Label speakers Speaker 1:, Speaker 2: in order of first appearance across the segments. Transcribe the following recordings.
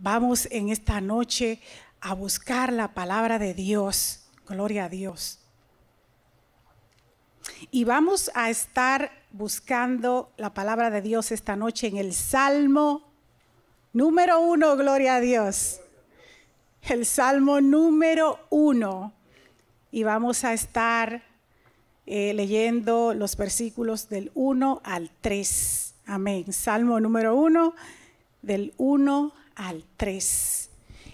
Speaker 1: Vamos en esta noche a buscar la palabra de Dios. Gloria a Dios. Y vamos a estar buscando la palabra de Dios esta noche en el Salmo número uno, gloria a Dios. El Salmo número uno. Y vamos a estar eh, leyendo los versículos del 1 al 3. Amén. Salmo número uno del 1 al 3.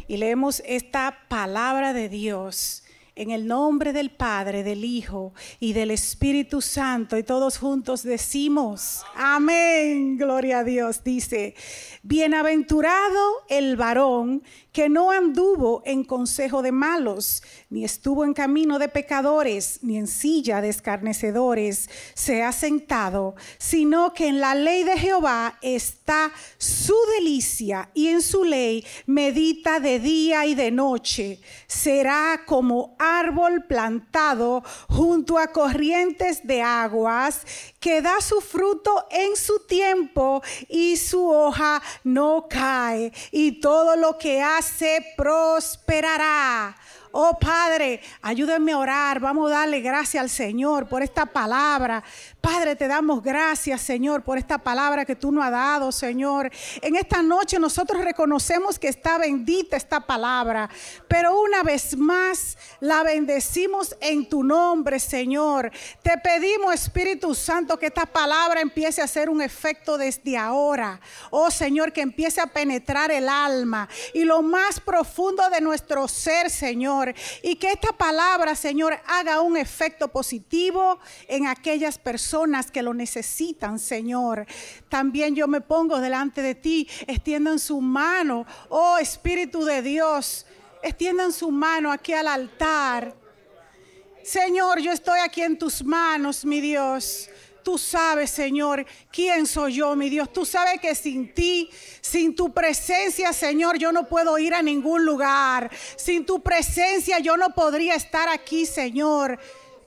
Speaker 1: Y leemos esta palabra de Dios en el nombre del Padre, del Hijo y del Espíritu Santo, y todos juntos decimos, amén, gloria a Dios, dice, bienaventurado el varón que no anduvo en consejo de malos, ni estuvo en camino de pecadores, ni en silla de escarnecedores se ha sentado, sino que en la ley de Jehová está su delicia y en su ley medita de día y de noche. Será como árbol plantado junto a corrientes de aguas que da su fruto en su tiempo y su hoja no cae y todo lo que hace prosperará. Oh Padre, ayúdenme a orar. Vamos a darle gracias al Señor por esta palabra. Padre, te damos gracias, Señor, por esta palabra que tú nos has dado, Señor. En esta noche nosotros reconocemos que está bendita esta palabra, pero una vez más la bendecimos en tu nombre, Señor. Te pedimos, Espíritu Santo, que esta palabra empiece a hacer un efecto desde ahora. Oh Señor, que empiece a penetrar el alma y lo más profundo de nuestro ser, Señor y que esta palabra, Señor, haga un efecto positivo en aquellas personas que lo necesitan, Señor. También yo me pongo delante de ti, extiendan su mano, oh Espíritu de Dios, extiendan su mano aquí al altar. Señor, yo estoy aquí en tus manos, mi Dios. Tú sabes, Señor, quién soy yo, mi Dios. Tú sabes que sin ti, sin tu presencia, Señor, yo no puedo ir a ningún lugar. Sin tu presencia yo no podría estar aquí, Señor.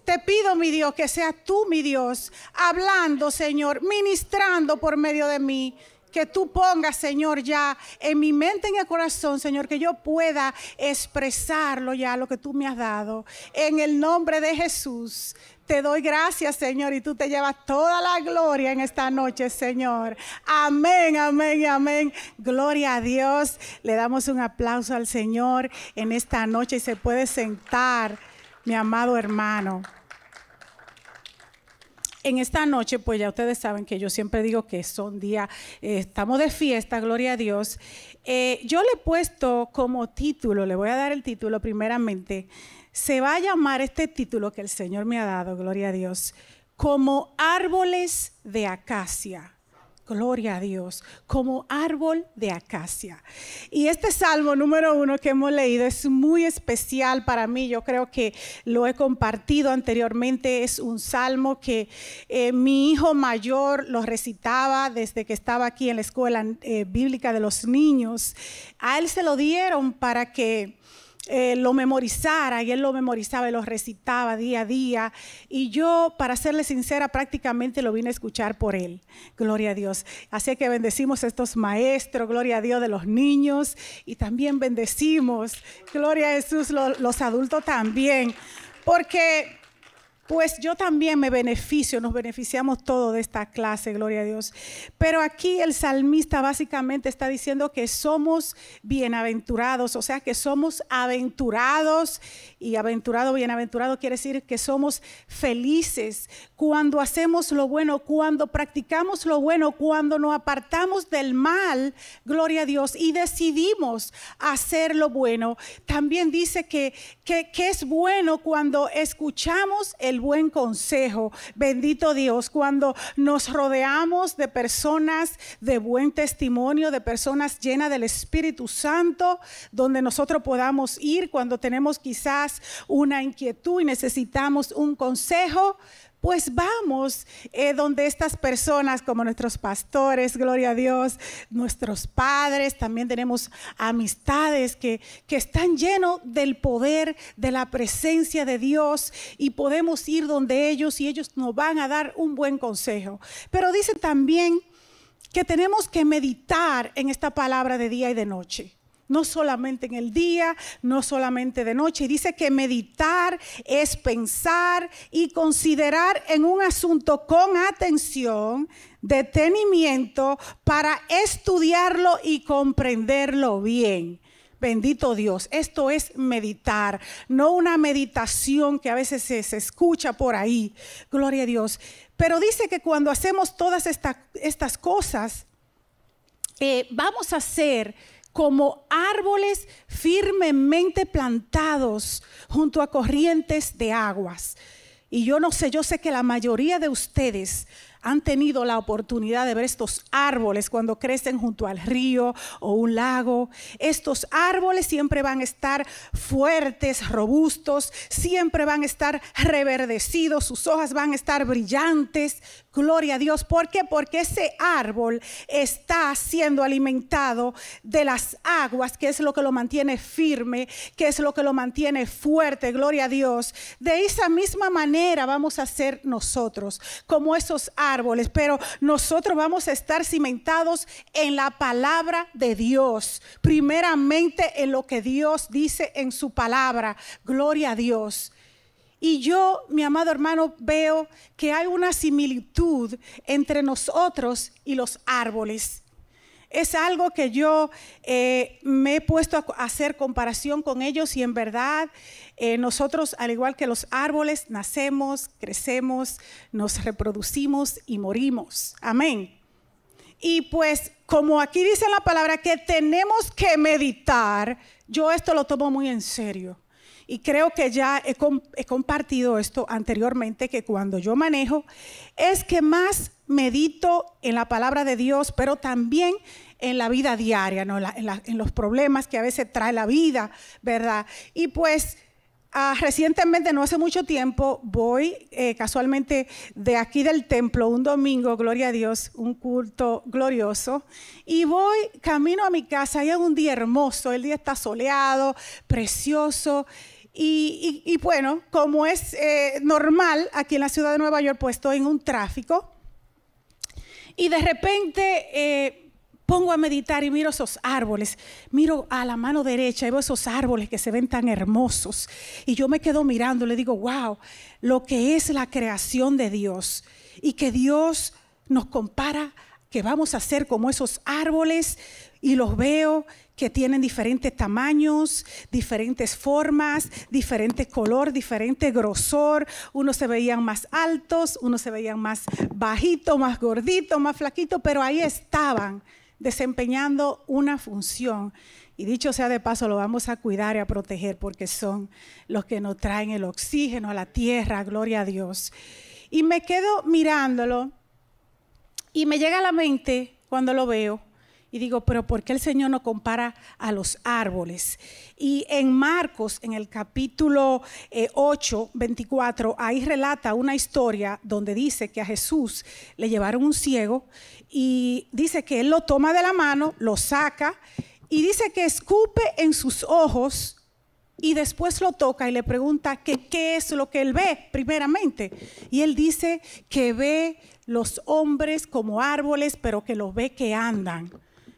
Speaker 1: Te pido, mi Dios, que seas tú, mi Dios, hablando, Señor, ministrando por medio de mí que tú pongas, Señor, ya en mi mente, en el corazón, Señor, que yo pueda expresarlo ya, lo que tú me has dado. En el nombre de Jesús. Te doy gracias, Señor, y tú te llevas toda la gloria en esta noche, Señor. Amén, amén, amén. Gloria a Dios. Le damos un aplauso al Señor en esta noche y se puede sentar, mi amado hermano. En esta noche, pues ya ustedes saben que yo siempre digo que son días, eh, estamos de fiesta, gloria a Dios. Eh, yo le he puesto como título, le voy a dar el título primeramente se va a llamar este título que el Señor me ha dado, gloria a Dios, como árboles de acacia. Gloria a Dios, como árbol de acacia. Y este salmo número uno que hemos leído es muy especial para mí. Yo creo que lo he compartido anteriormente. Es un salmo que eh, mi hijo mayor lo recitaba desde que estaba aquí en la escuela eh, bíblica de los niños. A él se lo dieron para que eh, lo memorizara y él lo memorizaba y lo recitaba día a día. Y yo, para serle sincera, prácticamente lo vine a escuchar por él. Gloria a Dios. Así que bendecimos a estos maestros, gloria a Dios de los niños y también bendecimos, gloria a Jesús, los adultos también. Porque pues yo también me beneficio, nos beneficiamos todos de esta clase, gloria a Dios. Pero aquí el salmista básicamente está diciendo que somos bienaventurados, o sea, que somos aventurados y aventurado, bienaventurado quiere decir que somos felices cuando hacemos lo bueno, cuando practicamos lo bueno, cuando nos apartamos del mal, gloria a Dios, y decidimos hacer lo bueno. También dice que, que, que es bueno cuando escuchamos el buen consejo. Bendito Dios, cuando nos rodeamos de personas de buen testimonio, de personas llenas del Espíritu Santo, donde nosotros podamos ir cuando tenemos quizás una inquietud y necesitamos un consejo, pues vamos eh, donde estas personas, como nuestros pastores, gloria a Dios, nuestros padres, también tenemos amistades que, que están llenos del poder, de la presencia de Dios y podemos ir donde ellos y ellos nos van a dar un buen consejo. Pero dice también que tenemos que meditar en esta palabra de día y de noche. No solamente en el día, no solamente de noche. Y dice que meditar es pensar y considerar en un asunto con atención, detenimiento, para estudiarlo y comprenderlo bien. Bendito Dios, esto es meditar, no una meditación que a veces se, escucha por ahí. Gloria a Dios. Pero dice que cuando hacemos todas estas cosas, eh, vamos a hacer como árboles firmemente plantados junto a corrientes de aguas. Y yo no sé, yo sé que la mayoría de ustedes han tenido la oportunidad de ver estos árboles cuando crecen junto al río o un lago. Estos árboles siempre van a estar fuertes, robustos, siempre van a estar reverdecidos, sus hojas van a estar brillantes. Gloria a Dios. ¿Por qué? Porque ese árbol está siendo alimentado de las aguas, que es lo que lo mantiene firme, que es lo que lo mantiene fuerte. Gloria a Dios. De esa misma manera vamos a ser nosotros, como esos árboles pero nosotros vamos a estar cimentados en la palabra de Dios. Primeramente en lo que Dios dice en su palabra. Gloria a Dios. Y yo, mi amado hermano, veo que hay una similitud entre nosotros y los árboles. Es algo que yo eh, me he puesto a hacer comparación con ellos y en verdad eh, nosotros, al igual que los árboles, nacemos, crecemos, nos reproducimos y morimos. Amén. Y pues como aquí dice la palabra que tenemos que meditar, yo esto lo tomo muy en serio y creo que ya he, compartido esto anteriormente, que cuando yo manejo es que más medito en la palabra de Dios, pero también en la vida diaria, ¿no? en, los problemas que a veces trae la vida, ¿verdad? Y pues ah, recientemente, no hace mucho tiempo, voy eh, casualmente de aquí del templo un domingo, gloria a Dios, un culto glorioso, y voy camino a mi casa y es un día hermoso, el día está soleado, precioso. Y, bueno, como es eh, normal aquí en la ciudad de Nueva York, pues estoy en un tráfico. Y de repente eh, pongo a meditar y miro esos árboles. Miro a la mano derecha y veo esos árboles que se ven tan hermosos. Y yo me quedo mirando, le digo, wow, lo que es la creación de Dios. Y que Dios nos compara que vamos a ser como esos árboles y los veo que tienen diferentes tamaños, diferentes formas, diferente color, diferente grosor. Unos se veían más altos, unos se veían más bajitos, más gorditos, más flaquitos, pero ahí estaban desempeñando una función. Y dicho sea de paso, lo vamos a cuidar y a proteger porque son los que nos traen el oxígeno a la tierra, gloria a Dios. Y me quedo mirándolo y me llega a la mente cuando lo veo y digo, pero ¿por qué el Señor no compara a los árboles? Y en Marcos, en el capítulo 8, eh, 24, ahí relata una historia donde dice que a Jesús le llevaron un ciego y dice que él lo toma de la mano, lo saca y dice que escupe en sus ojos y después lo toca y le pregunta qué es lo que él ve primeramente. Y él dice que ve los hombres como árboles, pero que los ve que andan.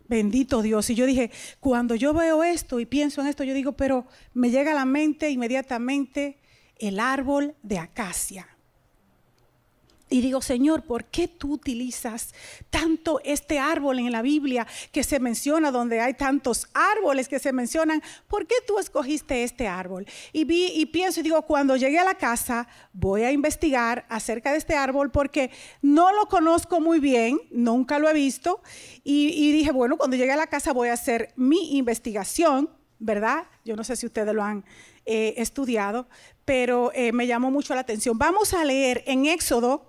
Speaker 1: Bendito Dios. Y yo dije, cuando yo veo esto y pienso en esto, yo digo, pero me llega a la mente inmediatamente el árbol de acacia. Y digo, Señor, ¿por qué tú utilizas tanto este árbol en la Biblia que se menciona, donde hay tantos árboles que se mencionan? ¿Por qué tú escogiste este árbol? Y vi y pienso y digo, cuando llegué a la casa, voy a investigar acerca de este árbol porque no lo conozco muy bien, nunca lo he visto. Y, dije, bueno, cuando llegué a la casa voy a hacer mi investigación, ¿verdad? Yo no sé si ustedes lo han eh, estudiado, pero eh, me llamó mucho la atención. Vamos a leer en Éxodo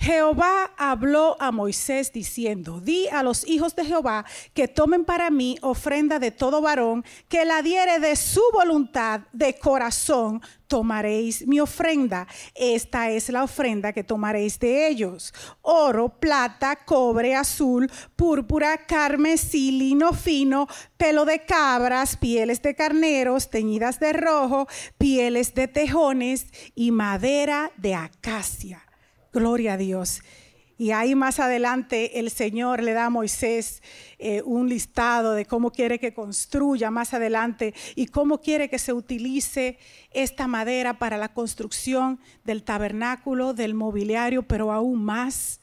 Speaker 1: Jehová habló a Moisés diciendo, di a los hijos de Jehová que tomen para mí ofrenda de todo varón, que la diere de su voluntad de corazón, tomaréis mi ofrenda. Esta es la ofrenda que tomaréis de ellos. Oro, plata, cobre, azul, púrpura, carmesí, lino fino, pelo de cabras, pieles de carneros, teñidas de rojo, pieles de tejones y madera de acacia. Gloria a Dios. Y ahí más adelante el Señor le da a Moisés eh, un listado de cómo quiere que construya más adelante y cómo quiere que se utilice esta madera para la construcción del tabernáculo, del mobiliario, pero aún más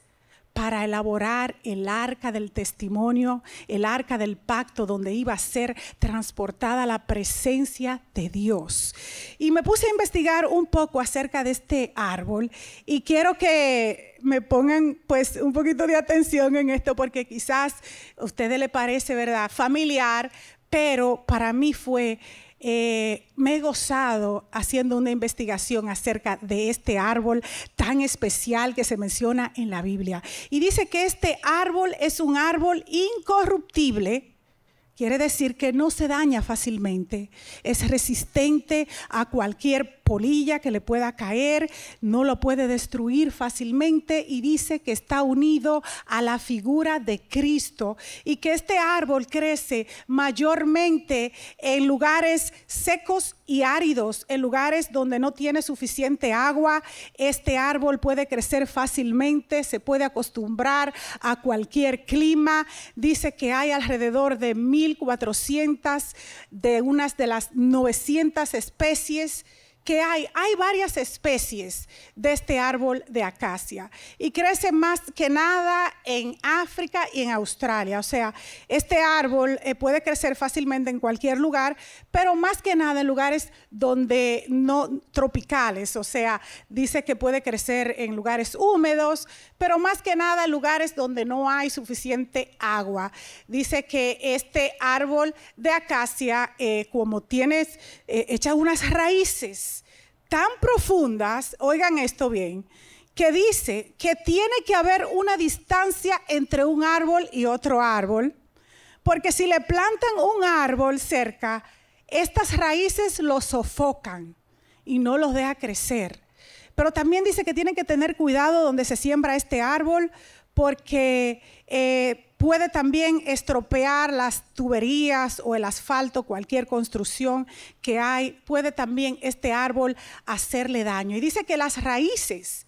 Speaker 1: para elaborar el arca del testimonio, el arca del pacto donde iba a ser transportada la presencia de Dios. Y me puse a investigar un poco acerca de este árbol y quiero que me pongan pues un poquito de atención en esto porque quizás a ustedes le parece, ¿verdad?, familiar, pero para mí fue eh, me he gozado haciendo una investigación acerca de este árbol tan especial que se menciona en la Biblia. Y dice que este árbol es un árbol incorruptible Quiere decir que no se daña fácilmente, es resistente a cualquier polilla que le pueda caer, no lo puede destruir fácilmente y dice que está unido a la figura de Cristo y que este árbol crece mayormente en lugares secos y áridos, en lugares donde no tiene suficiente agua. Este árbol puede crecer fácilmente, se puede acostumbrar a cualquier clima. Dice que hay alrededor de mil de unas de las 900 especies que hay, hay varias especies de este árbol de acacia y crece más que nada en África y en Australia. O sea, este árbol eh, puede crecer fácilmente en cualquier lugar, pero más que nada en lugares donde no tropicales. O sea, dice que puede crecer en lugares húmedos, pero más que nada en lugares donde no hay suficiente agua. Dice que este árbol de acacia, eh, como tienes, hecha eh, echa unas raíces tan profundas, oigan esto bien, que dice que tiene que haber una distancia entre un árbol y otro árbol, porque si le plantan un árbol cerca, estas raíces lo sofocan y no los deja crecer. Pero también dice que tienen que tener cuidado donde se siembra este árbol, porque eh, puede también estropear las tuberías o el asfalto, cualquier construcción que hay, puede también este árbol hacerle daño. Y dice que las raíces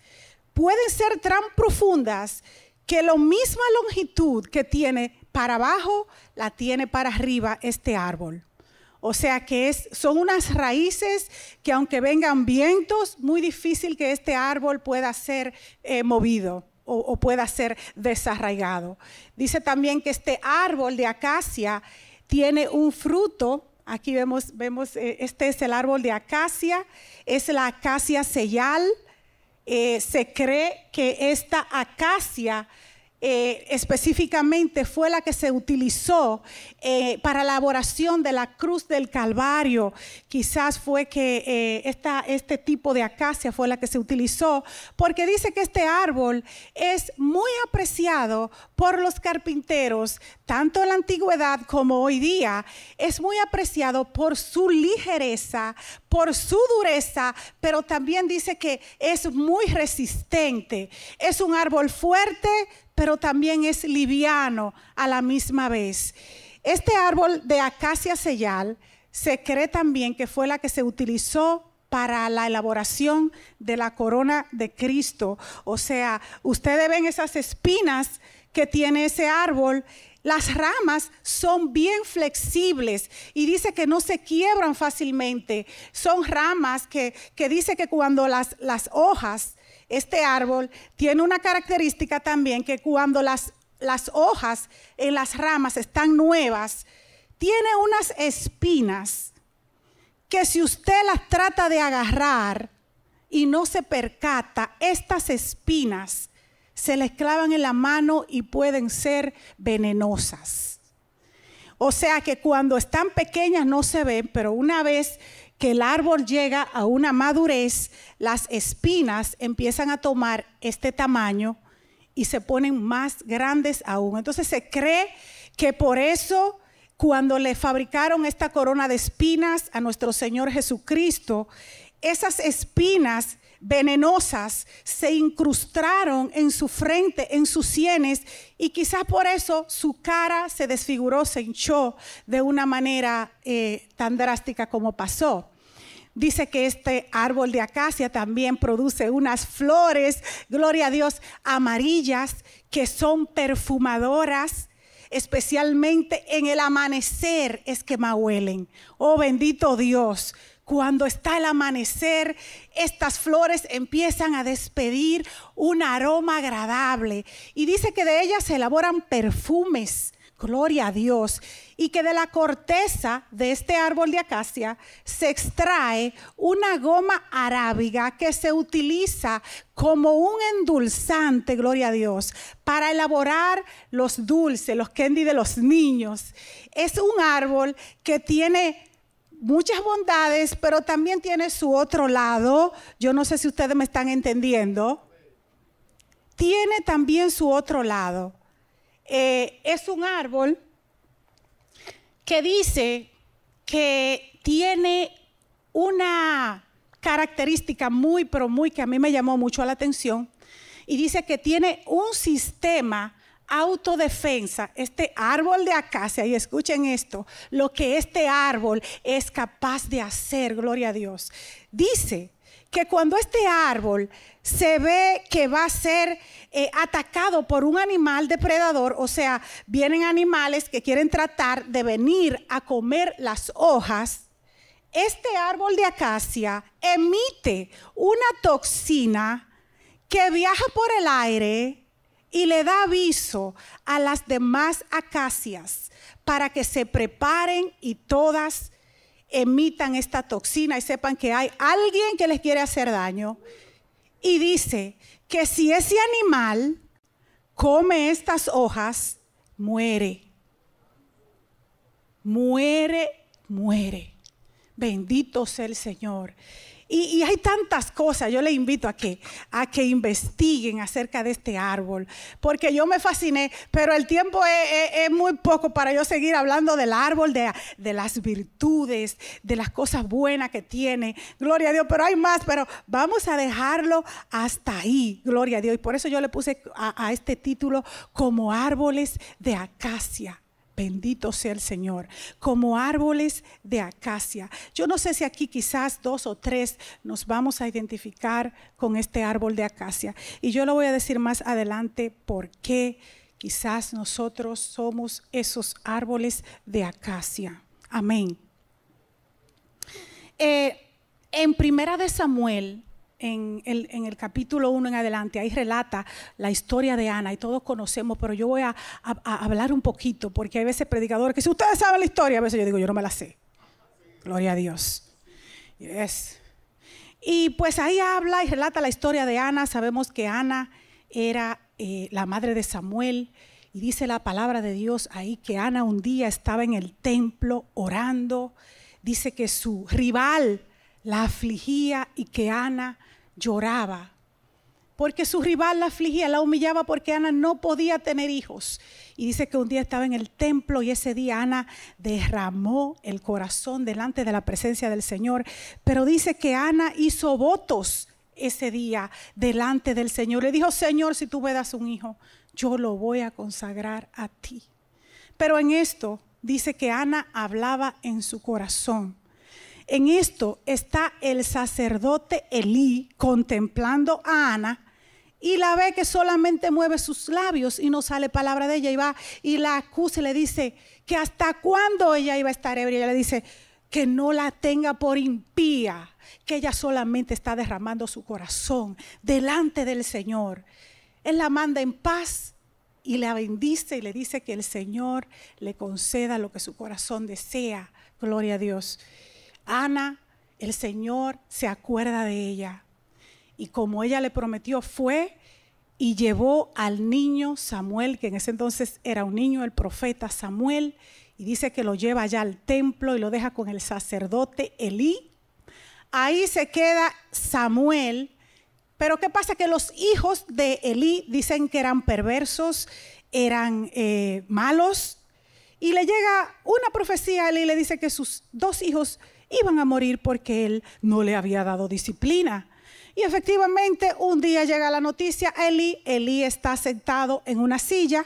Speaker 1: pueden ser tan profundas que la misma longitud que tiene para abajo, la tiene para arriba este árbol. O sea que son unas raíces que aunque vengan vientos, muy difícil que este árbol pueda ser eh, movido o, pueda ser desarraigado. Dice también que este árbol de acacia tiene un fruto Aquí vemos, vemos, eh, este es el árbol de acacia, es la acacia sellal. Eh, se cree que esta acacia eh, específicamente fue la que se utilizó eh, para la elaboración de la cruz del Calvario. Quizás fue que eh, este tipo de acacia fue la que se utilizó, porque dice que este árbol es muy apreciado por los carpinteros, tanto en la antigüedad como hoy día. Es muy apreciado por su ligereza, por su dureza, pero también dice que es muy resistente. Es un árbol fuerte pero también es liviano a la misma vez. Este árbol de acacia sellal se cree también que fue la que se utilizó para la elaboración de la corona de Cristo. O sea, ustedes ven esas espinas que tiene ese árbol. Las ramas son bien flexibles y dice que no se quiebran fácilmente. Son ramas que, dice que cuando las, las hojas este árbol tiene una característica también que cuando las, las hojas en las ramas están nuevas, tiene unas espinas que si usted las trata de agarrar y no se percata, estas espinas se les clavan en la mano y pueden ser venenosas. O sea que cuando están pequeñas no se ven, pero una vez que el árbol llega a una madurez, las espinas empiezan a tomar este tamaño y se ponen más grandes aún. Entonces se cree que por eso cuando le fabricaron esta corona de espinas a nuestro Señor Jesucristo, esas espinas venenosas se incrustaron en su frente, en sus sienes, y quizás por eso su cara se desfiguró, se hinchó de una manera eh, tan drástica como pasó. Dice que este árbol de acacia también produce unas flores, gloria a Dios, amarillas, que son perfumadoras, especialmente en el amanecer es que más huelen. Oh bendito Dios, cuando está el amanecer, estas flores empiezan a despedir un aroma agradable. Y dice que de ellas se elaboran perfumes, gloria a Dios, y que de la corteza de este árbol de acacia se extrae una goma arábiga que se utiliza como un endulzante, gloria a Dios, para elaborar los dulces, los candy de los niños. Es un árbol que tiene muchas bondades, pero también tiene su otro lado. Yo no sé si ustedes me están entendiendo. Tiene también su otro lado. Eh, es un árbol que dice que tiene una característica muy, pero muy que a mí me llamó mucho la atención. Y dice que tiene un sistema autodefensa, este árbol de acacia, y escuchen esto, lo que este árbol es capaz de hacer, gloria a Dios. Dice que cuando este árbol se ve que va a ser eh, atacado por un animal depredador, o sea, vienen animales que quieren tratar de venir a comer las hojas, este árbol de acacia emite una toxina que viaja por el aire y le da aviso a las demás acacias para que se preparen y todas emitan esta toxina y sepan que hay alguien que les quiere hacer daño. Y dice que si ese animal come estas hojas, muere. Muere, muere. Bendito sea el Señor. Y, hay tantas cosas, yo le invito a que, a que investiguen acerca de este árbol, porque yo me fasciné, pero el tiempo es, muy poco para yo seguir hablando del árbol, de, las virtudes, de las cosas buenas que tiene. Gloria a Dios, pero hay más, pero vamos a dejarlo hasta ahí, gloria a Dios. Y por eso yo le puse a este título como árboles de acacia. Bendito sea el Señor. Como árboles de acacia. Yo no sé si aquí quizás dos o tres nos vamos a identificar con este árbol de acacia. Y yo lo voy a decir más adelante por qué quizás nosotros somos esos árboles de acacia. Amén. Eh, en Primera de Samuel en el, capítulo 1 en adelante, ahí relata la historia de Ana y todos conocemos, pero yo voy a, hablar un poquito, porque hay veces predicadores que si ustedes saben la historia, a veces yo digo, yo no me la sé. Gloria a Dios. Y pues ahí habla y relata la historia de Ana. Sabemos que Ana era eh, la madre de Samuel. Y dice la palabra de Dios ahí que Ana un día estaba en el templo orando. Dice que su rival la afligía y que Ana lloraba. Porque su rival la afligía, la humillaba porque Ana no podía tener hijos. Y dice que un día estaba en el templo y ese día Ana derramó el corazón delante de la presencia del Señor. Pero dice que Ana hizo votos ese día delante del Señor. Le dijo, Señor, si tú me das un hijo, yo lo voy a consagrar a ti. Pero en esto dice que Ana hablaba en su corazón. En esto está el sacerdote Elí contemplando a Ana y la ve que solamente mueve sus labios y no sale palabra de ella y va y la acusa y le dice que hasta cuándo ella iba a estar ebria. Ella le dice que no la tenga por impía, que ella solamente está derramando su corazón delante del Señor. Él la manda en paz y la bendice y le dice que el Señor le conceda lo que su corazón desea. Gloria a Dios. Ana, el Señor se acuerda de ella. Y como ella le prometió, fue y llevó al niño Samuel, que en ese entonces era un niño, el profeta Samuel, y dice que lo lleva allá al templo y lo deja con el sacerdote Elí. Ahí se queda Samuel, pero ¿qué pasa? Que los hijos de Elí dicen que eran perversos, eran eh, malos, y le llega una profecía a Elí y le dice que sus dos hijos iban a morir porque él no le había dado disciplina. Y efectivamente, un día llega la noticia, Eli, Eli está sentado en una silla,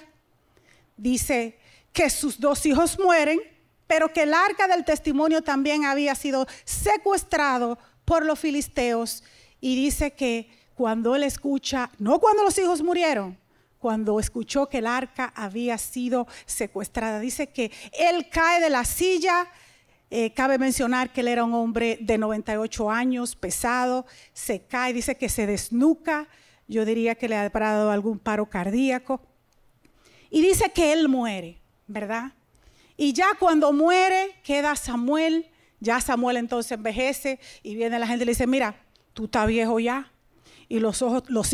Speaker 1: dice que sus dos hijos mueren, pero que el arca del testimonio también había sido secuestrado por los filisteos. Y dice que cuando él escucha, no cuando los hijos murieron, cuando escuchó que el arca había sido secuestrada, dice que él cae de la silla, eh, cabe mencionar que él era un hombre de 98 años, pesado, se cae, dice que se desnuca, yo diría que le ha parado algún paro cardíaco. Y dice que él muere, ¿verdad? Y ya cuando muere, queda Samuel, ya Samuel entonces envejece y viene la gente y le dice, mira, tú estás viejo ya, y los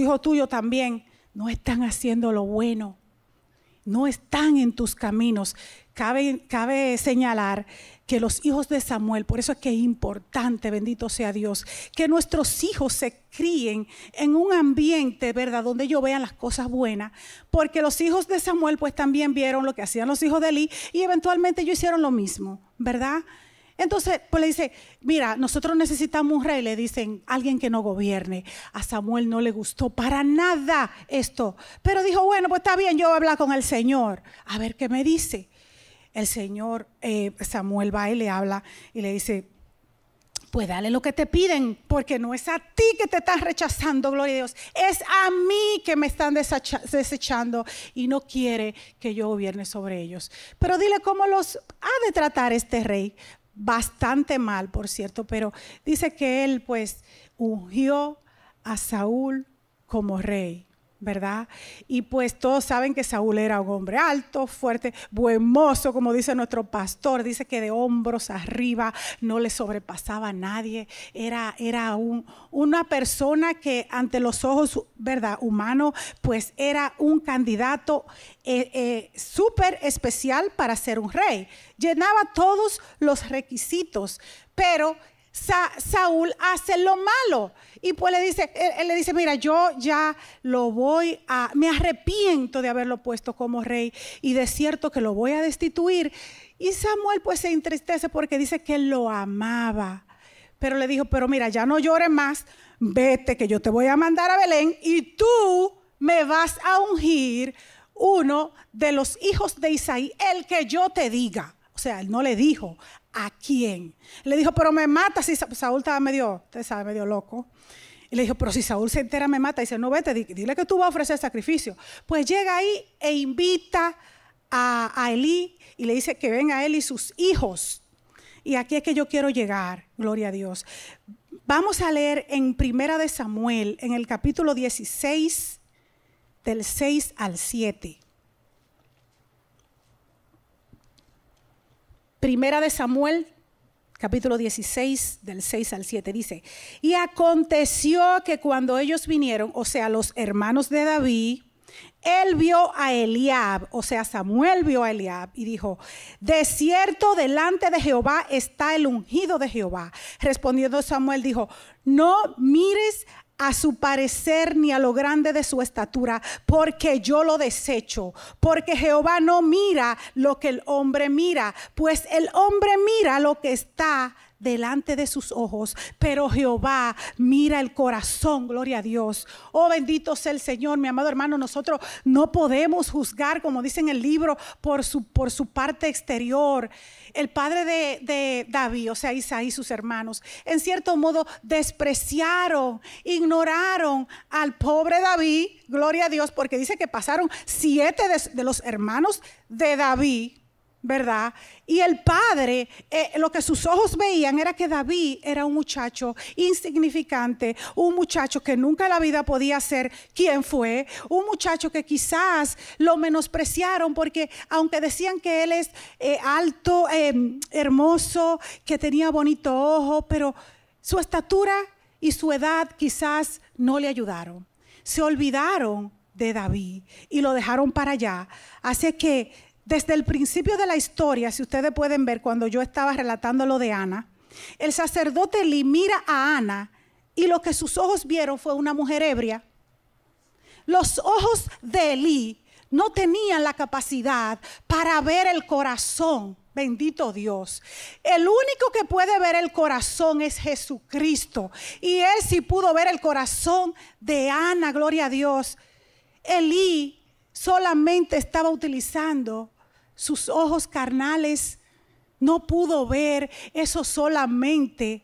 Speaker 1: hijos tuyos también no están haciendo lo bueno no están en tus caminos. Cabe, cabe, señalar que los hijos de Samuel, por eso es que es importante, bendito sea Dios, que nuestros hijos se críen en un ambiente, ¿verdad?, donde ellos vean las cosas buenas, porque los hijos de Samuel pues también vieron lo que hacían los hijos de Eli y eventualmente ellos hicieron lo mismo, ¿verdad? Entonces, pues le dice, mira, nosotros necesitamos un rey, le dicen, alguien que no gobierne. A Samuel no le gustó para nada esto, pero dijo, bueno, pues está bien, yo voy a hablar con el Señor, a ver qué me dice. El Señor, eh, Samuel va y le habla y le dice, pues dale lo que te piden, porque no es a ti que te están rechazando, gloria a Dios, es a mí que me están desechando y no quiere que yo gobierne sobre ellos. Pero dile cómo los ha de tratar este rey, bastante mal, por cierto, pero dice que él pues ungió a Saúl como rey. ¿verdad? Y pues todos saben que Saúl era un hombre alto, fuerte, buen mozo, como dice nuestro pastor, dice que de hombros arriba no le sobrepasaba a nadie, era, era un, una persona que ante los ojos, ¿verdad?, humano, pues era un candidato eh, eh, súper especial para ser un rey, llenaba todos los requisitos, pero Saúl hace lo malo. Y pues le dice, él, le dice, mira, yo ya lo voy a, me arrepiento de haberlo puesto como rey y de cierto que lo voy a destituir. Y Samuel pues se entristece porque dice que lo amaba. Pero le dijo, pero mira, ya no llores más, vete que yo te voy a mandar a Belén y tú me vas a ungir uno de los hijos de Isaí, el que yo te diga. O sea, él no le dijo ¿a quién? Le dijo, pero me mata si Saúl estaba medio, usted sabe, medio loco. Y le dijo, pero si Saúl se entera, me mata. dice, no vete, dile que tú vas a ofrecer sacrificio. Pues llega ahí e invita a, a Elí y le dice que venga él y sus hijos. Y aquí es que yo quiero llegar, gloria a Dios. Vamos a leer en Primera de Samuel, en el capítulo 16, del 6 al 7. Primera de Samuel, capítulo 16, del 6 al 7, dice, y aconteció que cuando ellos vinieron, o sea, los hermanos de David, él vio a Eliab, o sea, Samuel vio a Eliab y dijo, de cierto delante de Jehová está el ungido de Jehová. Respondiendo Samuel dijo, no mires a su parecer ni a lo grande de su estatura, porque yo lo desecho, porque Jehová no mira lo que el hombre mira, pues el hombre mira lo que está delante de sus ojos, pero Jehová mira el corazón, gloria a Dios. Oh, bendito sea el Señor, mi amado hermano, nosotros no podemos juzgar, como dice en el libro, por su, por su parte exterior. El padre de, David, o sea, Isaí y sus hermanos, en cierto modo despreciaron, ignoraron al pobre David, gloria a Dios, porque dice que pasaron siete de los hermanos de David, ¿verdad? Y el padre, eh, lo que sus ojos veían era que David era un muchacho insignificante, un muchacho que nunca en la vida podía ser quien fue, un muchacho que quizás lo menospreciaron porque aunque decían que él es eh, alto, eh, hermoso, que tenía bonito ojo, pero su estatura y su edad quizás no le ayudaron. Se olvidaron de David y lo dejaron para allá. Así que desde el principio de la historia, si ustedes pueden ver cuando yo estaba relatando lo de Ana, el sacerdote Eli mira a Ana y lo que sus ojos vieron fue una mujer ebria. Los ojos de Elí no tenían la capacidad para ver el corazón. Bendito Dios. El único que puede ver el corazón es Jesucristo. Y él sí pudo ver el corazón de Ana, gloria a Dios. Elí solamente estaba utilizando sus ojos carnales no pudo ver, eso solamente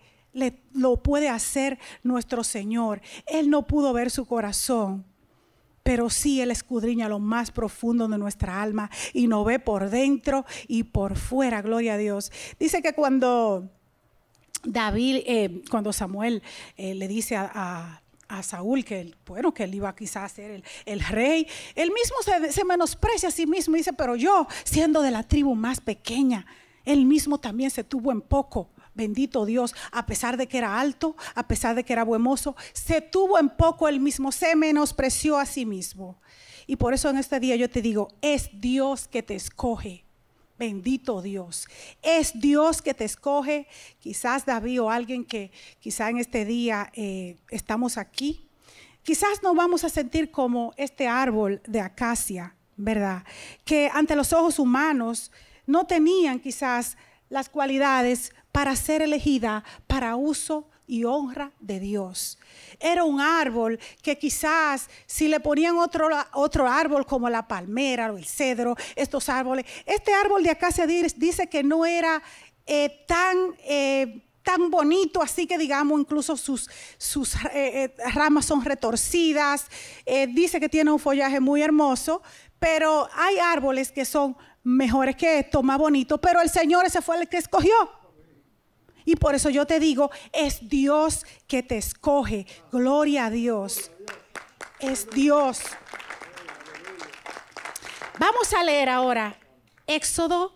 Speaker 1: lo puede hacer nuestro Señor. Él no pudo ver su corazón, pero sí Él escudriña lo más profundo de nuestra alma y nos ve por dentro y por fuera, gloria a Dios. Dice que cuando David, eh, cuando Samuel eh, le dice a a Saúl, que él, bueno, que él iba quizás a ser el, rey. Él mismo se, menosprecia a sí mismo dice, pero yo, siendo de la tribu más pequeña, él mismo también se tuvo en poco. Bendito Dios, a pesar de que era alto, a pesar de que era buen se tuvo en poco él mismo, se menospreció a sí mismo. Y por eso en este día yo te digo, es Dios que te escoge. Bendito Dios. Es Dios que te escoge. Quizás David o alguien que quizás en este día eh, estamos aquí. Quizás no vamos a sentir como este árbol de acacia, ¿verdad? Que ante los ojos humanos no tenían quizás las cualidades para ser elegida para uso y honra de Dios. Era un árbol que quizás si le ponían otro, otro árbol como la palmera o el cedro, estos árboles, este árbol de acá se dice que no era eh, tan... Eh, tan bonito, así que digamos, incluso sus, sus eh, ramas son retorcidas, dice que tiene un follaje muy hermoso, pero hay árboles que son mejores que esto, más bonitos, pero el Señor ese fue el que escogió. Y por eso yo te digo, es Dios que te escoge. Gloria a Dios. Es Dios. Vamos a leer ahora Éxodo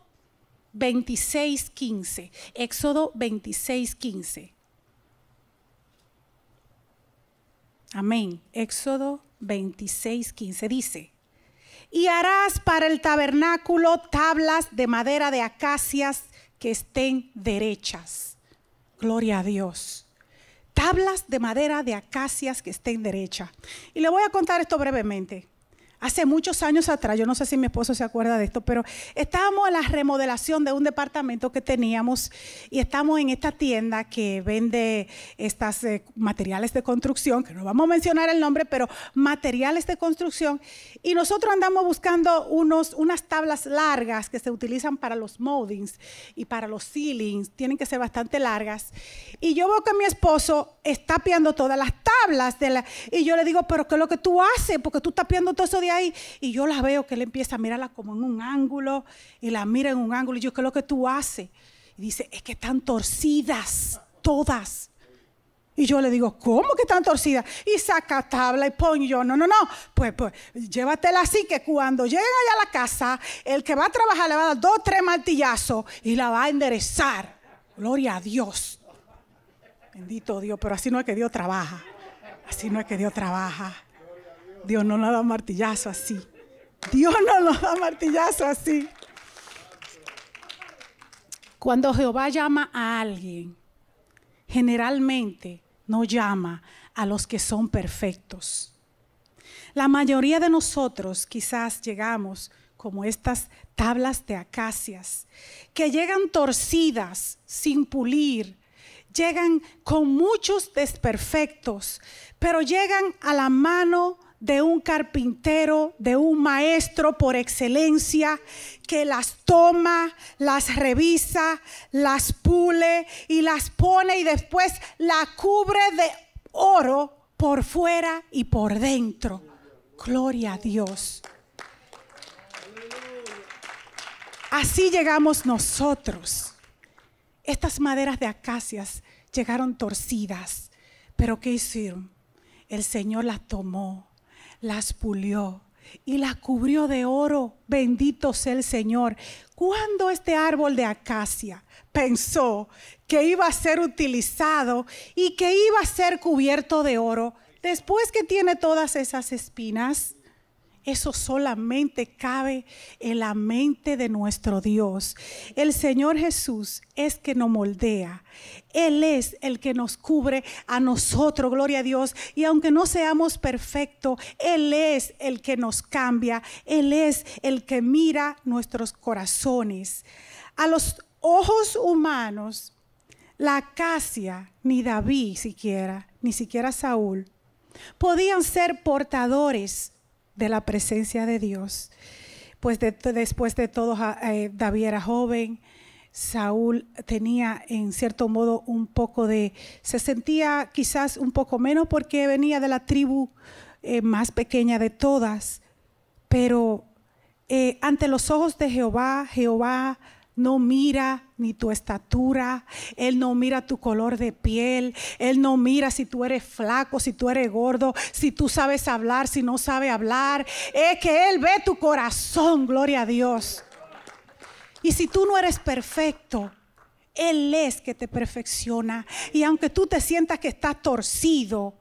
Speaker 1: 26, 15. Éxodo 26, 15. Amén. Éxodo 26, 15 dice, y harás para el tabernáculo tablas de madera de acacias que estén derechas. Gloria a Dios. Tablas de madera de acacias que estén derecha. Y le voy a contar esto brevemente. Hace muchos años atrás, yo no sé si mi esposo se acuerda de esto, pero estábamos en la remodelación de un departamento que teníamos y estamos en esta tienda que vende estos eh, materiales de construcción, que no vamos a mencionar el nombre, pero materiales de construcción. Y nosotros andamos buscando unos, unas tablas largas que se utilizan para los moldings y para los ceilings, tienen que ser bastante largas. Y yo veo que mi esposo está piando todas las tablas de la, y yo le digo, pero ¿qué es lo que tú haces? Porque tú estás piando todo eso y yo las veo que él empieza a mirarla como en un ángulo y la mira en un ángulo y yo, ¿qué es lo que tú haces? Y dice, es que están torcidas todas. Y yo le digo, ¿cómo que están torcidas? Y saca tabla y pon yo, no, no, no, pues, pues llévatela así que cuando lleguen allá a la casa, el que va a trabajar le va a dar dos, tres martillazos y la va a enderezar. Gloria a Dios. Bendito Dios, pero así no es que Dios trabaja. Así no es que Dios trabaja. Dios no nos da martillazo así. Dios no nos da martillazo así. Cuando Jehová llama a alguien, generalmente no llama a los que son perfectos. La mayoría de nosotros quizás llegamos como estas tablas de acacias, que llegan torcidas, sin pulir, llegan con muchos desperfectos, pero llegan a la mano de un carpintero, de un maestro por excelencia, que las toma, las revisa, las pule y las pone y después la cubre de oro por fuera y por dentro. Gloria a Dios. Así llegamos nosotros. Estas maderas de acacias llegaron torcidas, pero ¿qué hicieron? El Señor las tomó las pulió y las cubrió de oro. Bendito sea el Señor. Cuando este árbol de acacia pensó que iba a ser utilizado y que iba a ser cubierto de oro, después que tiene todas esas espinas, eso solamente cabe en la mente de nuestro Dios. El Señor Jesús es que nos moldea. Él es el que nos cubre a nosotros, gloria a Dios. Y aunque no seamos perfectos, Él es el que nos cambia. Él es el que mira nuestros corazones. A los ojos humanos, la acacia, ni David siquiera, ni siquiera Saúl, podían ser portadores de la presencia de Dios. Pues después de todo, eh, David era joven, Saúl tenía en cierto modo un poco de, se sentía quizás un poco menos porque venía de la tribu eh, más pequeña de todas, pero eh, ante los ojos de Jehová, Jehová no mira ni tu estatura, Él no mira tu color de piel, Él no mira si tú eres flaco, si tú eres gordo, si tú sabes hablar, si no sabes hablar. Es que Él ve tu corazón, gloria a Dios. Y si tú no eres perfecto, Él es que te perfecciona. Y aunque tú te sientas que estás torcido,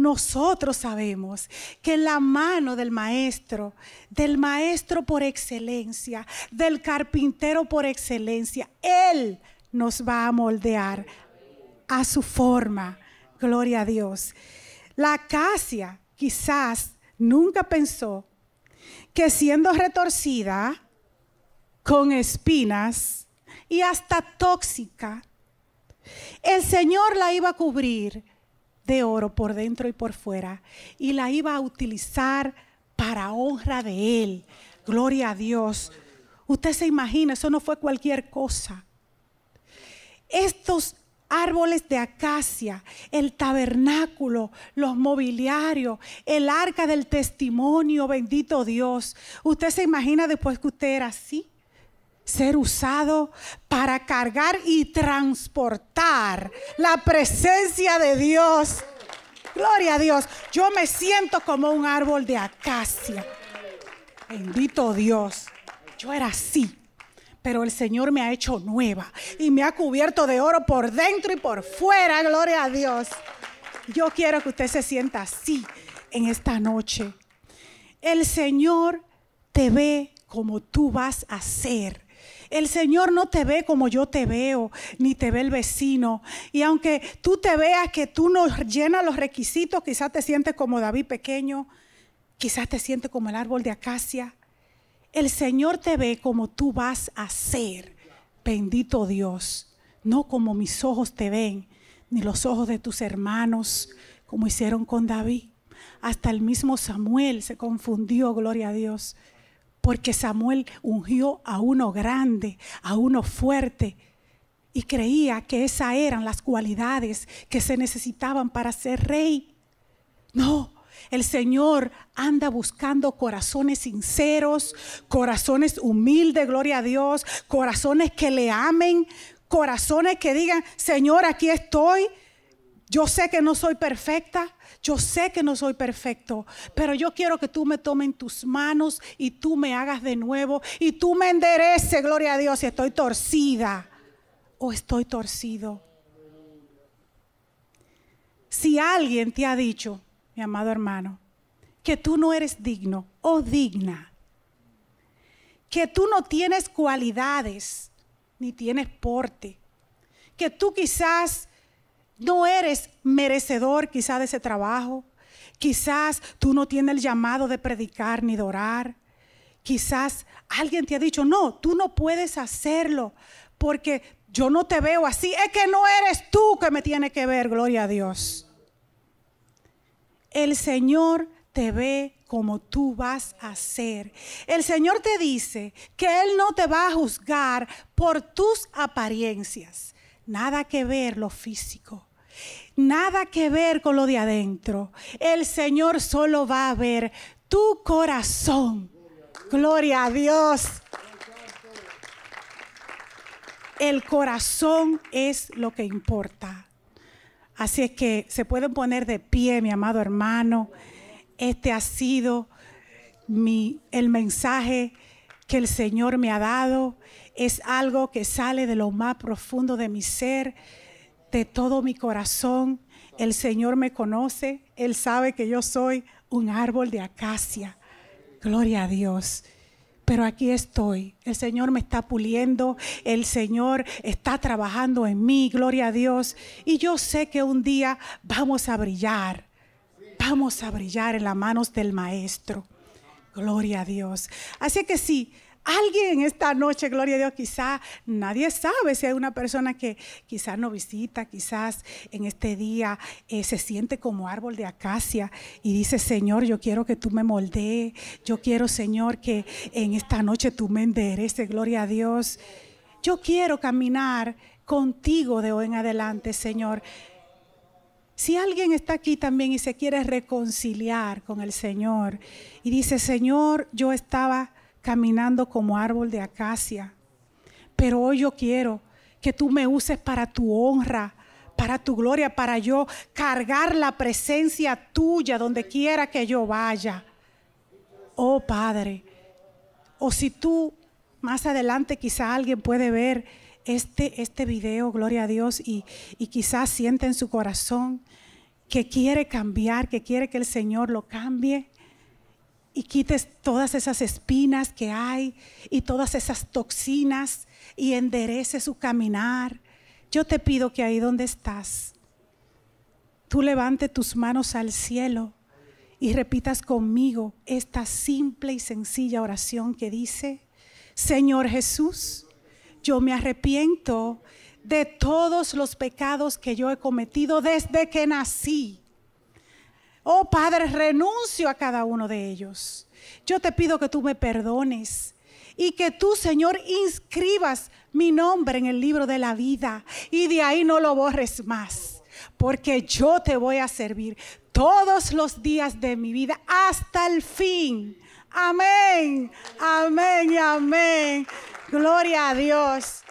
Speaker 1: nosotros sabemos que la mano del maestro, del maestro por excelencia, del carpintero por excelencia, Él nos va a moldear a su forma. Gloria a Dios. La acacia quizás nunca pensó que siendo retorcida con espinas y hasta tóxica, el Señor la iba a cubrir de oro por dentro y por fuera y la iba a utilizar para honra de Él. Gloria a Dios. Usted se imagina, eso no fue cualquier cosa. Estos árboles de acacia, el tabernáculo, los mobiliarios, el arca del testimonio, bendito Dios. Usted se imagina después que usted era así ser usado para cargar y transportar la presencia de Dios. Gloria a Dios. Yo me siento como un árbol de acacia. Bendito Dios. Yo era así. Pero el Señor me ha hecho nueva y me ha cubierto de oro por dentro y por fuera. Gloria a Dios. Yo quiero que usted se sienta así en esta noche. El Señor te ve como tú vas a ser el Señor no te ve como yo te veo, ni te ve el vecino. Y aunque tú te veas que tú no llenas los requisitos, quizás te sientes como David pequeño, quizás te sientes como el árbol de acacia. El Señor te ve como tú vas a ser, bendito Dios, no como mis ojos te ven, ni los ojos de tus hermanos, como hicieron con David. Hasta el mismo Samuel se confundió, gloria a Dios porque Samuel ungió a uno grande, a uno fuerte, y creía que esas eran las cualidades que se necesitaban para ser rey. No, el Señor anda buscando corazones sinceros, corazones humildes, gloria a Dios, corazones que le amen, corazones que digan, Señor, aquí estoy, yo sé que no soy perfecta, yo sé que no soy perfecto, pero yo quiero que tú me tomes en tus manos y tú me hagas de nuevo y tú me endereces, gloria a Dios, si estoy torcida o estoy torcido. Si alguien te ha dicho, mi amado hermano, que tú no eres digno o digna, que tú no tienes cualidades ni tienes porte, que tú quizás no eres merecedor quizás de ese trabajo. Quizás tú no tienes el llamado de predicar ni de orar. Quizás alguien te ha dicho, no, tú no puedes hacerlo porque yo no te veo así. Es que no eres tú que me tiene que ver, gloria a Dios. El Señor te ve como tú vas a ser. El Señor te dice que Él no te va a juzgar por tus apariencias. Nada que ver lo físico. Nada que ver con lo de adentro. El Señor solo va a ver tu corazón. Gloria a Dios. El corazón es lo que importa. Así es que se pueden poner de pie, mi amado hermano. Este ha sido mi, el mensaje que el Señor me ha dado. Es algo que sale de lo más profundo de mi ser de todo mi corazón. El Señor me conoce, Él sabe que yo soy un árbol de acacia. Gloria a Dios. Pero aquí estoy. El Señor me está puliendo. El Señor está trabajando en mí. Gloria a Dios. Y yo sé que un día vamos a brillar. Vamos a brillar en las manos del Maestro. Gloria a Dios. Así que sí, alguien esta noche, gloria a Dios, quizá nadie sabe si hay una persona que quizás no visita, quizás en este día eh, se siente como árbol de acacia y dice, Señor, yo quiero que tú me moldees, yo quiero, Señor, que en esta noche tú me endereces, gloria a Dios. Yo quiero caminar contigo de hoy en adelante, Señor. Si alguien está aquí también y se quiere reconciliar con el Señor y dice, Señor, yo estaba caminando como árbol de acacia. Pero hoy yo quiero que tú me uses para tu honra, para tu gloria, para yo cargar la presencia tuya donde quiera que yo vaya. Oh Padre, o si tú más adelante quizá alguien puede ver este, este video, gloria a Dios, y, y quizás siente en su corazón que quiere cambiar, que quiere que el Señor lo cambie y quites todas esas espinas que hay y todas esas toxinas y enderece su caminar. Yo te pido que ahí donde estás, tú levante tus manos al cielo y repitas conmigo esta simple y sencilla oración que dice, Señor Jesús, yo me arrepiento de todos los pecados que yo he cometido desde que nací Oh Padre, renuncio a cada uno de ellos. Yo te pido que tú me perdones y que tú, Señor, inscribas mi nombre en el libro de la vida y de ahí no lo borres más, porque yo te voy a servir todos los días de mi vida hasta el fin. Amén, amén y amén. Gloria a Dios.